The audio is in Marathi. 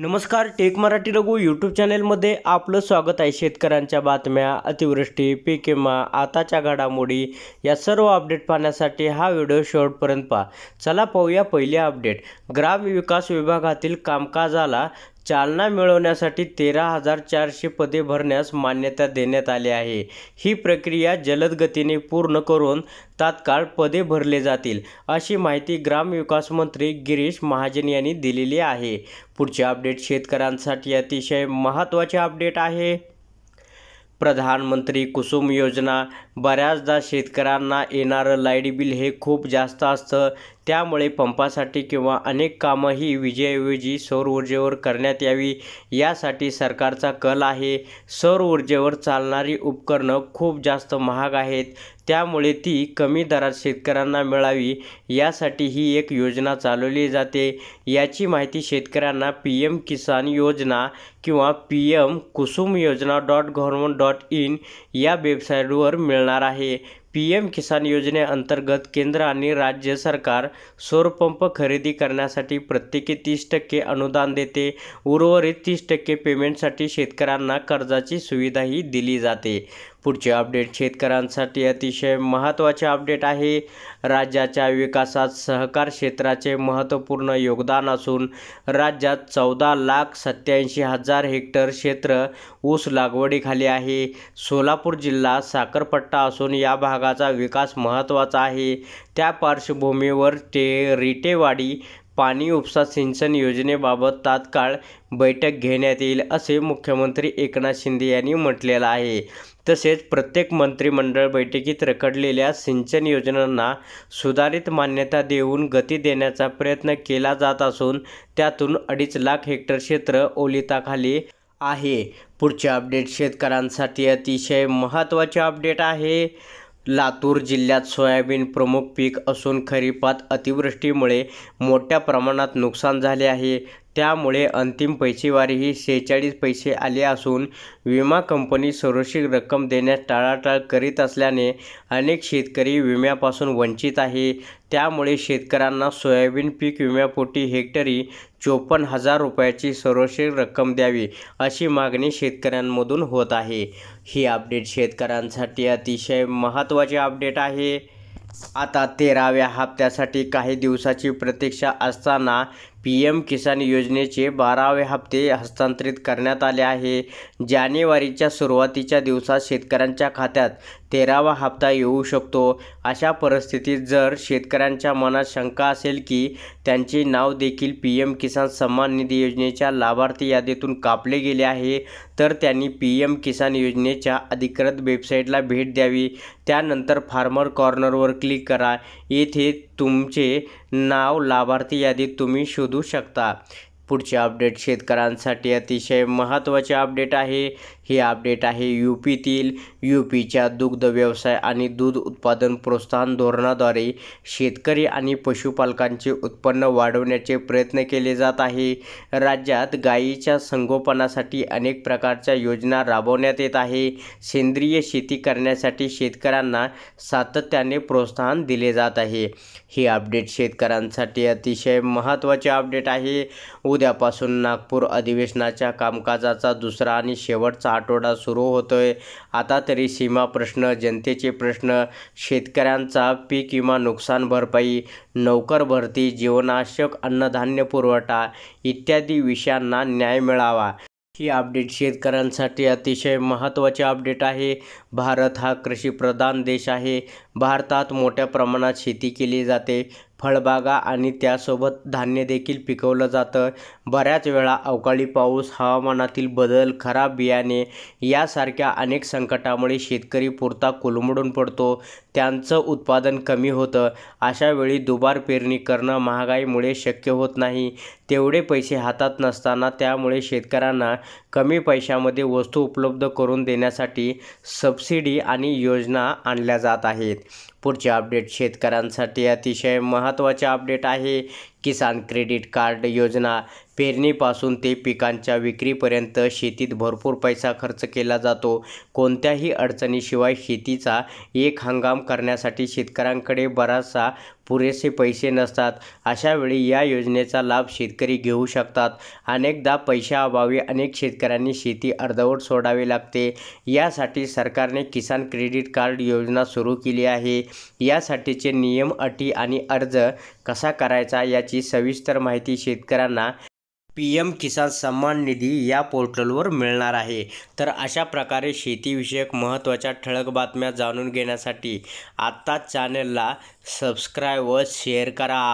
नमस्कार टेक मराठी रघु यूट्यूब चॅनेलमध्ये आपलं स्वागत आहे शेतकऱ्यांच्या बातम्या अतिवृष्टी मा आताच्या घडामोडी या सर्व अपडेट पाहण्यासाठी हा व्हिडिओ शेवटपर्यंत पहा चला पाहूया पहिले अपडेट ग्राम विकास विभागातील कामकाजाला चालना मिळवण्यासाठी तेरा हजार चारशे पदे भरण्यास मान्यता देण्यात आली आहे ही प्रक्रिया जलद गतीने पूर्ण करून तात्काळ पदे भरले जातील अशी माहिती ग्रामविकास मंत्री गिरीश महाजन यांनी दिलेली आहे पुढचे अपडेट शेतकऱ्यांसाठी अतिशय महत्त्वाचे अपडेट आहे प्रधानमंत्री कुसुम योजना बऱ्याचदा शेतकऱ्यांना येणारं लाईट बिल हे खूप जास्त असतं त्यामुळे पंपासाठी किंवा अनेक कामं ही विजेऐवजी सौर ऊर्जेवर करण्यात यावी यासाठी सरकारचा कल आहे सौर ऊर्जेवर चालणारी उपकरणं खूप जास्त महाग आहेत त्यामुळे ती कमी दरात शेतकऱ्यांना मिळावी यासाठी ही एक योजना चालवली जाते याची माहिती शेतकऱ्यांना पी एम किसान योजना किंवा पी एम कुसुम योजना डॉट गव्हर्मेंट डॉट इन या वेबसाईटवर मिळणार आहे पी एम किसान योजनेअंतर्गत केंद्र आणि राज्य सरकार सौरपंप खरेदी करण्यासाठी प्रत्येकी तीस टक्के अनुदान देते उर्वरित तीस टक्के पेमेंटसाठी शेतकऱ्यांना कर्जाची सुविधाही दिली जाते पुढचे अपडेट शेतकऱ्यांसाठी अतिशय महत्त्वाचे अपडेट आहे राज्याच्या विकासात सहकार क्षेत्राचे महत्त्वपूर्ण योगदान असून राज्यात चौदा लाख सत्याऐंशी हजार हेक्टर क्षेत्र ऊस लागवडीखाली आहे सोलापूर जिल्हा साखरपट्टा असून या भागाचा विकास महत्त्वाचा आहे त्या पार्श्वभूमीवर ते रिटेवाडी पाणी उपसा सिंचन योजनेबाबत तात्काळ बैठक घेण्यात येईल असे मुख्यमंत्री एकनाथ शिंदे यांनी म्हटलेलं आहे तसेच प्रत्येक मंत्रिमंडळ बैठकीत रखडलेल्या सिंचन योजनांना सुधारित मान्यता देऊन गती देण्याचा प्रयत्न केला जात असून त्यातून अडीच लाख हेक्टर क्षेत्र ओलिताखाली आहे पुढचे अपडेट शेतकऱ्यांसाठी अतिशय महत्त्वाचे अपडेट आहे लातूर जिल्ह्यात सोयाबीन प्रमुख पीक असून खरिपात अतिवृष्टीमुळे मोठ्या प्रमाणात नुकसान झाले आहे त्यामुळे अंतिम पैसेवारी ही शेहेचाळीस पैसे आले असून विमा कंपनी संरक्षित रक्कम देण्यास टाळाटाळ करीत असल्याने अनेक शेतकरी विम्यापासून वंचित आहे त्यामुळे शेतकऱ्यांना सोयाबीन पीक विम्यापोटी हेक्टरी चोपन्न हजार रुपयाची संरक्षित रक्कम द्यावी अशी मागणी शेतकऱ्यांमधून होत आहे ही अपडेट शेतकऱ्यांसाठी अतिशय महत्त्वाची अपडेट आहे आता तेराव्या हप्त्यासाठी काही दिवसाची प्रतीक्षा असताना पी एम किसान योजनेचे बारावे हप्ते हस्तांतरित करण्यात आले आहे जानेवारीच्या सुरुवातीच्या दिवसात शेतकऱ्यांच्या खात्यात तेरावा हप्ता येऊ शकतो अशा परिस्थितीत जर शेतकऱ्यांच्या मनात शंका असेल की त्यांचे नाव देखील पी एम किसान सन्मान निधी योजनेच्या लाभार्थी यादीतून कापले गेले आहे तर त्यांनी पी एम किसान योजनेच्या अधिकृत वेबसाईटला भेट द्यावी त्यानंतर फार्मर कॉर्नरवर क्लिक करा येथे तुमचे नाव लाभार्थी यादीत तुम्ही शोधू शकता पुढचे अपडेट शेतकऱ्यांसाठी अतिशय महत्त्वाचे अपडेट आहे हे अपडेट आहे यू पीतील यू पीच्या दुग्ध व्यवसाय आणि दूध उत्पादन प्रोत्साहन धोरणाद्वारे शेतकरी आणि पशुपालकांचे उत्पन्न वाढवण्याचे प्रयत्न केले जात आहे राज्यात गायीच्या संगोपनासाठी अनेक प्रकारच्या योजना राबवण्यात येत आहे सेंद्रिय शेती करण्यासाठी शेतकऱ्यांना सातत्याने प्रोत्साहन दिले जात आहे हे अपडेट शेतकऱ्यांसाठी अतिशय महत्त्वाचे अपडेट आहे उद्यापासून नागपूर अधिवेशनाच्या कामकाजाचा दुसरा आणि शेवटचा आठवडा सुरू होतोय आता तरी सीमा प्रश्न जनतेचे प्रश्न शेतकऱ्यांचा पीक किंवा नुकसान भरपाई नोकर भरती जीवनावश्यक अन्नधान्य पुरवठा इत्यादी विषयांना न्याय मिळावा ही अपडेट शेतकऱ्यांसाठी अतिशय महत्त्वाचे अपडेट आहे भारत हा कृषीप्रधान देश आहे भारतात मोठ्या प्रमाणात शेती केली जाते फळबागा आणि त्यासोबत धान्य देखील पिकवलं जातं बऱ्याच वेळा अवकाळी पाऊस हवामानातील बदल खराब बियाणे यासारख्या अनेक संकटामुळे शेतकरी पुरता कोलमडून पडतो त्यांचं उत्पादन कमी होतं अशा वेळी दुबार पेरणी करणं महागाईमुळे शक्य होत नाही तेवढे पैसे हातात नसताना त्यामुळे शेतकऱ्यांना कमी पैशामध्ये वस्तू उपलब्ध करून देण्यासाठी सबसिडी आणि योजना आणल्या जात आहेत पुढचे अपडेट शेतकऱ्यांसाठी अतिशय महत्त्वाचे अपडेट आहे किसान क्रेडिट कार्ड योजना पेरणीपासून ते पिकांच्या विक्रीपर्यंत शेतीत भरपूर पैसा खर्च केला जातो कोणत्याही अडचणीशिवाय शेतीचा एक हंगाम करण्यासाठी शेतकऱ्यांकडे बराचसा पुरेसे पैसे नसतात अशावेळी या योजनेचा लाभ शेतकरी घेऊ शकतात अनेकदा पैशाअभावी अनेक शेतकऱ्यांनी शेती अर्धवट सोडावी लागते यासाठी सरकारने किसान क्रेडिट कार्ड योजना सुरू केली आहे यासाठीचे नियम अटी आणि अर्ज कसा करायचा याची याची सविस्तर माहिती शेतकऱ्यांना पी एम किसान सन्मान निधी या पोर्टलवर मिळणार आहे तर अशा प्रकारे शेतीविषयक महत्त्वाच्या ठळक बातम्या जाणून घेण्यासाठी आत्ताच चॅनलला सबस्क्राईब व शेअर करा